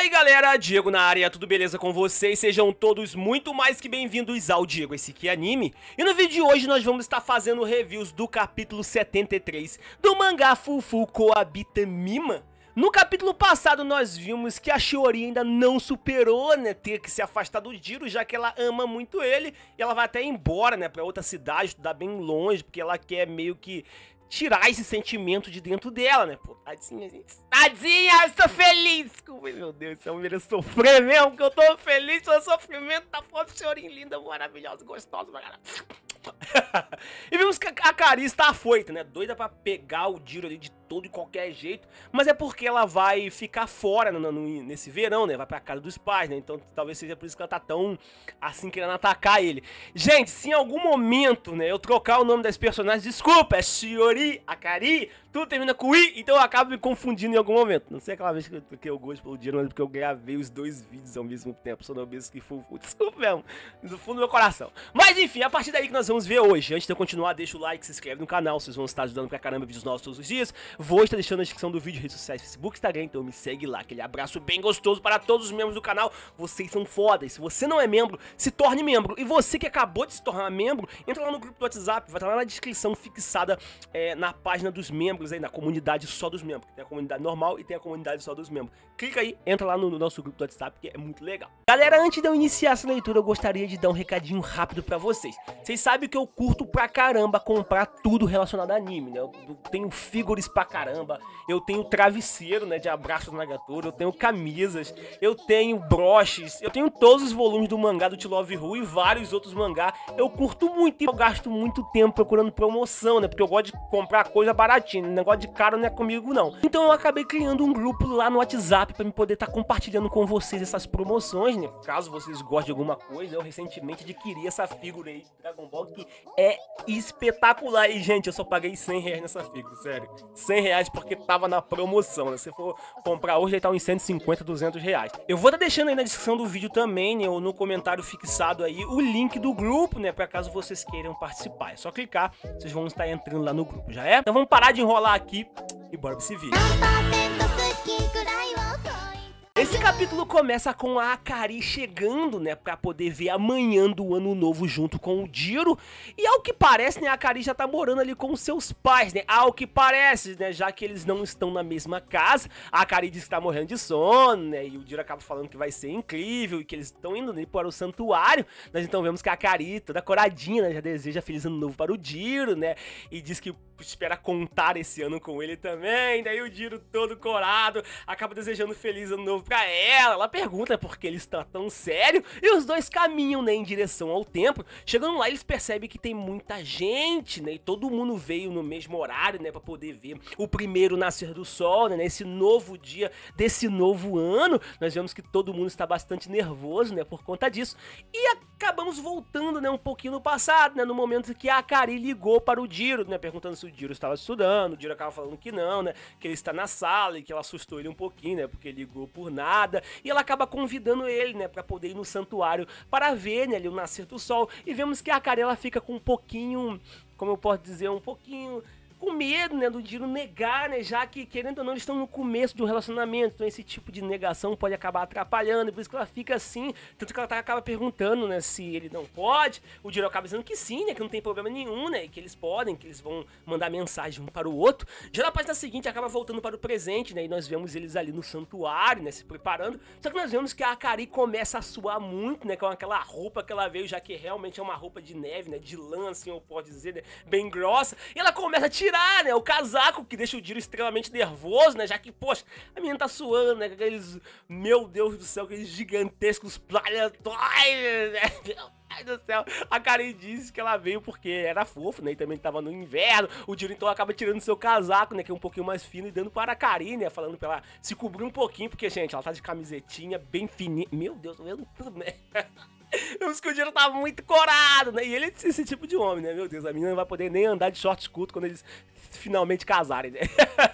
E aí galera, Diego na área, tudo beleza com vocês? Sejam todos muito mais que bem-vindos ao Diego Esse Aqui é Anime E no vídeo de hoje nós vamos estar fazendo reviews do capítulo 73 do mangá Fufu Koabita Mima no capítulo passado nós vimos que a Shiori ainda não superou, né, ter que se afastar do Jiro, já que ela ama muito ele, e ela vai até embora, né, para outra cidade, estudar bem longe, porque ela quer meio que tirar esse sentimento de dentro dela, né? Pô, tadinha, gente. Tadinha, eu tô feliz! Meu Deus, essa mulher sofrer mesmo, que eu tô feliz o sofrimento tá pobre senhorinha linda, maravilhosa, gostosa, pra caralho. e vimos que a Karin está afoita, né? Doida para pegar o Diro ali de todo e qualquer jeito. Mas é porque ela vai ficar fora no, né, no, nesse verão, né? Vai pra casa dos pais, né? Então talvez seja por isso que ela tá tão assim querendo atacar ele. Gente, se em algum momento, né, eu trocar o nome das personagens, desculpa, é Shiori, Akari, tudo termina com I, então eu acabo me confundindo em algum momento. Não sei aquela vez que eu troquei o gosto pelo Diro, mas porque eu gravei os dois vídeos ao mesmo tempo. Sou no mesmo que fui. Desculpa mesmo. Do fundo do meu coração. Mas enfim, a partir daí que nós vamos ver hoje. Antes de eu continuar, deixa o like, se inscreve no canal, vocês vão estar ajudando pra caramba vídeos nossos todos os dias. Vou estar deixando na descrição do vídeo, redes sociais, Facebook, Instagram, então me segue lá. Aquele abraço bem gostoso para todos os membros do canal, vocês são foda. se você não é membro, se torne membro. E você que acabou de se tornar membro, entra lá no grupo do WhatsApp, vai estar lá na descrição fixada é, na página dos membros aí, na comunidade só dos membros. Tem a comunidade normal e tem a comunidade só dos membros. Clica aí, entra lá no, no nosso grupo do WhatsApp, que é muito legal. Galera, antes de eu iniciar essa leitura, eu gostaria de dar um recadinho rápido para vocês. Vocês sabem que eu curto pra caramba comprar tudo relacionado a anime, né? Eu tenho figures pra caramba, eu tenho travesseiro, né, de abraço do Nagatoro, eu tenho camisas, eu tenho broches, eu tenho todos os volumes do mangá do Love Who e vários outros mangá. Eu curto muito e eu gasto muito tempo procurando promoção, né? Porque eu gosto de comprar coisa baratinha, né? negócio de caro não é comigo não. Então eu acabei criando um grupo lá no WhatsApp para me poder estar tá compartilhando com vocês essas promoções, né? Caso vocês gostem de alguma coisa, eu recentemente adquiri essa figura aí Dragon Ball que é espetacular. E, gente, eu só paguei 100 reais nessa figura, sério. 100 reais porque tava na promoção, né? Se for comprar hoje, ele tá uns 150, 200 reais. Eu vou estar tá deixando aí na descrição do vídeo também, né? Ou no comentário fixado aí, o link do grupo, né? Pra caso vocês queiram participar. É só clicar, vocês vão estar entrando lá no grupo, já é? Então vamos parar de enrolar aqui e bora pra esse vídeo. Tá esse capítulo começa com a Akari chegando, né, pra poder ver amanhã do ano novo junto com o Jiro. E ao que parece, né, a Akari já tá morando ali com seus pais, né, ao que parece, né, já que eles não estão na mesma casa. A Akari diz que tá morrendo de sono, né, e o Jiro acaba falando que vai ser incrível e que eles estão indo ali para o santuário. Nós então vemos que a Akari, toda coradinha, né, já deseja feliz ano novo para o Jiro, né, e diz que espera contar esse ano com ele também. Daí o Jiro todo corado acaba desejando feliz ano novo pra ela, ela pergunta por que ele está tão sério, e os dois caminham né, em direção ao templo. Chegando lá, eles percebem que tem muita gente, né? E todo mundo veio no mesmo horário, né? Pra poder ver o primeiro nascer do sol, né? Esse novo dia desse novo ano. Nós vemos que todo mundo está bastante nervoso, né? Por conta disso. E acabamos voltando, né? Um pouquinho no passado, né? No momento que a Akari ligou para o Diro, né? Perguntando se o Diro estava estudando. O Diro acaba falando que não, né? Que ele está na sala e que ela assustou ele um pouquinho, né? Porque ligou por nada e ela acaba convidando ele, né, para poder ir no santuário para ver, né, ali o nascer do sol, e vemos que a ela fica com um pouquinho, como eu posso dizer, um pouquinho com medo, né, do Dino negar, né, já que, querendo ou não, eles estão no começo de um relacionamento, então esse tipo de negação pode acabar atrapalhando, por isso que ela fica assim, tanto que ela tá, acaba perguntando, né, se ele não pode, o Dino acaba dizendo que sim, né, que não tem problema nenhum, né, que eles podem, que eles vão mandar mensagem um para o outro. Já na página seguinte, acaba voltando para o presente, né, e nós vemos eles ali no santuário, né, se preparando, só que nós vemos que a Akari começa a suar muito, né, com aquela roupa que ela veio, já que realmente é uma roupa de neve, né, de lã, assim, eu posso dizer, né, bem grossa, e ela começa a tirar tirar, né? O casaco, que deixa o Diro extremamente nervoso, né? Já que, poxa, a menina tá suando, né? aqueles, meu Deus do céu, aqueles gigantescos planetóides, né? Ai do céu, a Karen disse que ela veio porque era fofo, né? E também tava no inverno. O Diro então acaba tirando seu casaco, né? Que é um pouquinho mais fino e dando para a Karen, né? Falando pra ela se cobrir um pouquinho, porque, gente, ela tá de camisetinha bem fininha. Meu Deus, do céu! que o dinheiro tava muito corado, né? E ele é esse tipo de homem, né? Meu Deus, a menina não vai poder nem andar de shorts curto quando eles finalmente casarem, né?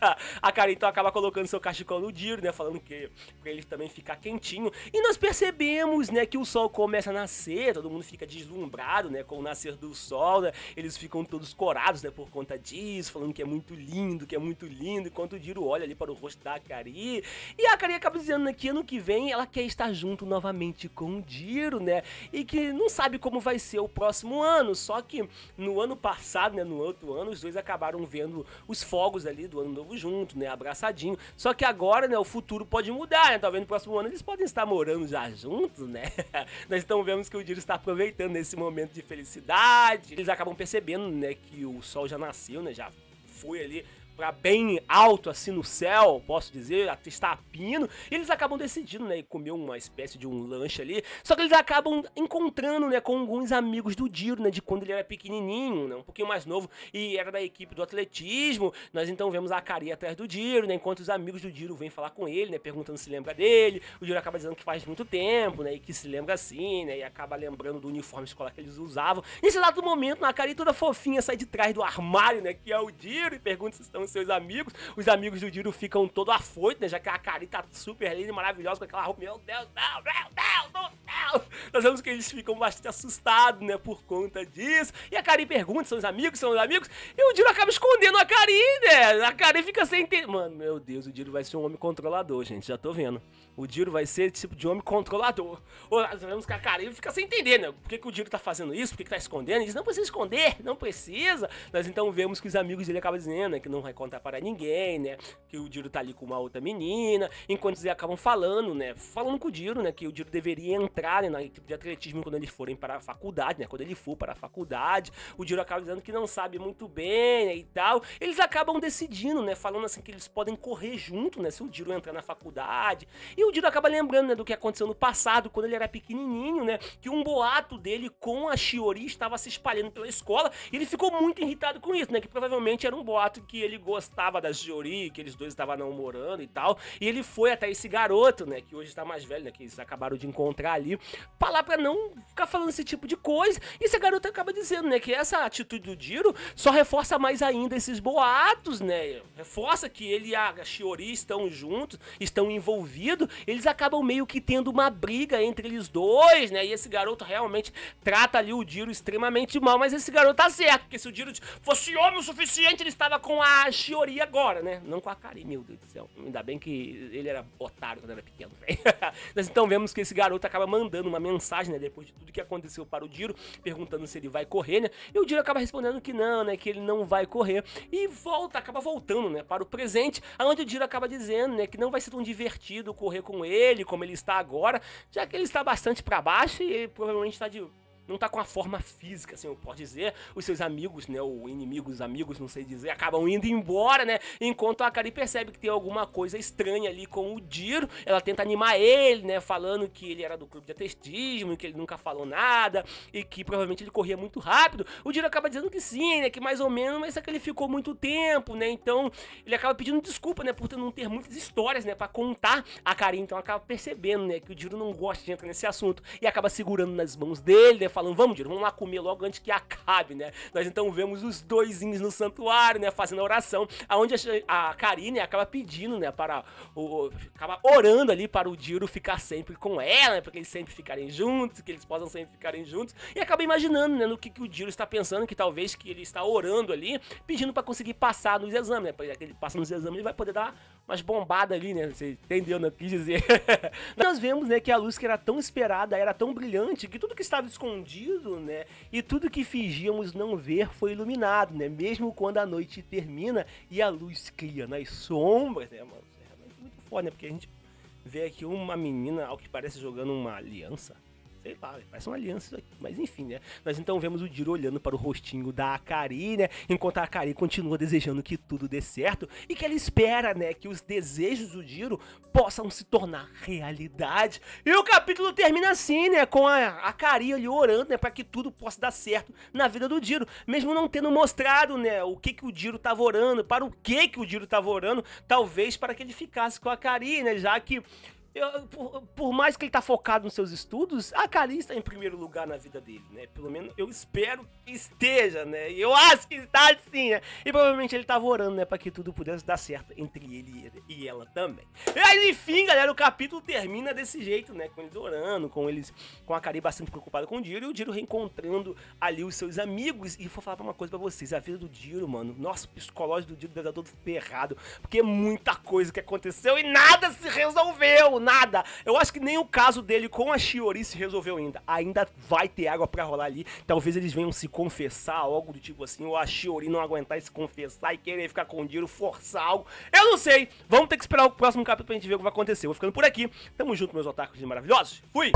a Karen então acaba colocando seu cachecol no Diro, né? Falando que pra ele também ficar quentinho. E nós percebemos, né, que o sol começa a nascer, todo mundo fica deslumbrado, né, com o nascer do sol, né? Eles ficam todos corados, né, por conta disso, falando que é muito lindo, que é muito lindo, enquanto o Diro olha ali para o rosto da Akari. E a Akari acaba dizendo né, que ano que vem ela quer estar junto novamente com o Diro, né? E que não sabe como vai ser o próximo ano, só que no ano passado, né, no outro ano, os dois acabaram vendo os fogos ali do ano novo junto, né? Abraçadinho. Só que agora, né, o futuro pode mudar, né? Talvez no próximo ano eles podem estar morando já juntos, né? Nós estamos então vendo que o Diro está aproveitando esse momento de felicidade. Eles acabam percebendo, né, que o sol já nasceu, né? Já foi ali para bem alto assim no céu, posso dizer, está a pino, e eles acabam decidindo, né, comer uma espécie de um lanche ali. Só que eles acabam encontrando, né, com alguns amigos do Diro, né, de quando ele era pequenininho, né, um pouquinho mais novo e era da equipe do atletismo. Nós então vemos a Caria atrás do Diro, né, enquanto os amigos do Diro vêm falar com ele, né, perguntando se lembra dele. O Diro acaba dizendo que faz muito tempo, né, e que se lembra assim, né, e acaba lembrando do uniforme escolar que eles usavam. Nesse lado do momento, a Caria toda fofinha sai de trás do armário, né, que é o Diro e pergunta se estão seus amigos. Os amigos do Diro ficam todo afoito, né? Já que a Carita tá super linda, maravilhosa, com aquela roupa. Meu Deus, não, meu Deus, não, não! Nós vemos que eles ficam bastante assustados, né? Por conta disso. E a Karin pergunta: são os amigos, são os amigos? E o Diro acaba escondendo a Karin, né? A Karin fica sem entender. Mano, meu Deus, o Diro vai ser um homem controlador, gente. Já tô vendo. O Diro vai ser tipo de homem controlador. Ou nós vemos que a Karin fica sem entender, né? Por que, que o Diro tá fazendo isso? Por que, que tá escondendo? diz: não precisa esconder, não precisa. Nós então vemos que os amigos dele acabam dizendo, né? Que não vai vai contar para ninguém, né? Que o Diro tá ali com uma outra menina. Enquanto eles acabam falando, né? Falando com o Diro, né? Que o Diro deveria entrar né, na equipe de atletismo quando eles forem para a faculdade, né? Quando ele for para a faculdade. O Diro acaba dizendo que não sabe muito bem né, e tal. Eles acabam decidindo, né? Falando assim que eles podem correr junto, né? Se o Diro entrar na faculdade. E o Diro acaba lembrando, né? Do que aconteceu no passado, quando ele era pequenininho, né? Que um boato dele com a Shiori estava se espalhando pela escola. E ele ficou muito irritado com isso, né? Que provavelmente era um boato que ele gostava da Jiori, que eles dois estavam namorando e tal. E ele foi até esse garoto, né? Que hoje está mais velho, né? Que eles acabaram de encontrar ali. Pra lá pra não ficar falando esse tipo de coisa. E esse garoto acaba dizendo, né? Que essa atitude do Jiro só reforça mais ainda esses boatos, né? Reforça que ele e a Shiori estão juntos, estão envolvidos. Eles acabam meio que tendo uma briga entre eles dois, né? E esse garoto realmente trata ali o Jiro extremamente mal. Mas esse garoto tá certo, porque se o Jiro fosse homem o suficiente, ele estava com a Shiori agora, né? Não com a Karim, meu Deus do céu. Ainda bem que ele era otário quando era pequeno, velho. Mas então vemos que esse garoto acaba mandando uma mensagem, né? Depois de tudo que aconteceu para o Diro, perguntando se ele vai correr, né? E o Diro acaba respondendo que não, né? Que ele não vai correr. E volta, acaba voltando, né? Para o presente, aonde o Diro acaba dizendo, né? Que não vai ser tão divertido correr com ele, como ele está agora, já que ele está bastante para baixo e provavelmente está de não tá com a forma física, assim, eu posso dizer. Os seus amigos, né, ou inimigos, amigos, não sei dizer, acabam indo embora, né? Enquanto a Akari percebe que tem alguma coisa estranha ali com o Diro, ela tenta animar ele, né, falando que ele era do clube de atestismo, que ele nunca falou nada e que provavelmente ele corria muito rápido. O Diro acaba dizendo que sim, né, que mais ou menos, mas é que ele ficou muito tempo, né? Então, ele acaba pedindo desculpa, né, por não ter muitas histórias, né, para contar. A Akari então acaba percebendo, né, que o Diro não gosta de entrar nesse assunto e acaba segurando nas mãos dele, né, falando falando, vamos, Diro, vamos lá comer logo antes que acabe, né? Nós então vemos os doisinhos no santuário, né? Fazendo a oração, aonde a Karine acaba pedindo, né? Para o. acaba orando ali para o Diro ficar sempre com ela, né? que eles sempre ficarem juntos, que eles possam sempre ficarem juntos. E acaba imaginando, né? No que, que o Diro está pensando, que talvez que ele está orando ali, pedindo para conseguir passar nos exames, né? É, ele passa nos exames, ele vai poder dar umas bombadas ali, né? Você entendeu, não né? quis dizer. Nós vemos, né, que a luz que era tão esperada, era tão brilhante, que tudo que estava escondido, né, e tudo que fingíamos não ver foi iluminado, né? Mesmo quando a noite termina e a luz cria nas né? sombras, né, mano? É muito foda, né? Porque a gente vê aqui uma menina, ao que parece, jogando uma aliança sei lá, parece uma aliança aqui, mas enfim, né? Nós então vemos o Jiro olhando para o rostinho da Akari, né? Enquanto a Akari continua desejando que tudo dê certo e que ela espera, né, que os desejos do Jiro possam se tornar realidade. E o capítulo termina assim, né, com a Akari ali orando, né, para que tudo possa dar certo na vida do Jiro, mesmo não tendo mostrado, né, o que que o Jiro estava orando, para o que que o Jiro estava orando, talvez para que ele ficasse com a Akari, né, já que eu, por, por, mais que ele tá focado nos seus estudos, a Kali está em primeiro lugar na vida dele, né? Pelo menos eu espero que esteja, né? E eu acho que está sim, né? E provavelmente ele tava tá orando, né? Pra que tudo pudesse dar certo entre ele e ela também. Mas enfim, galera, o capítulo termina desse jeito, né? Com eles orando, com eles. Com a Kali bastante preocupada com o Diro e o Diro reencontrando ali os seus amigos. E vou falar uma coisa pra vocês: a vida do Diro, mano, o psicológico do Diro deve estar todo ferrado, porque é muita coisa que aconteceu e nada se resolveu, nada. Eu acho que nem o caso dele com a Shiori se resolveu ainda. Ainda vai ter água para rolar ali. Talvez eles venham se confessar, algo do tipo assim, ou a Shiori não aguentar e se confessar e querer ficar com o dinheiro, forçar algo. Eu não sei. Vamos ter que esperar o próximo capítulo pra gente ver o que vai acontecer. Vou ficando por aqui. Tamo junto, meus otakus maravilhosos. Fui!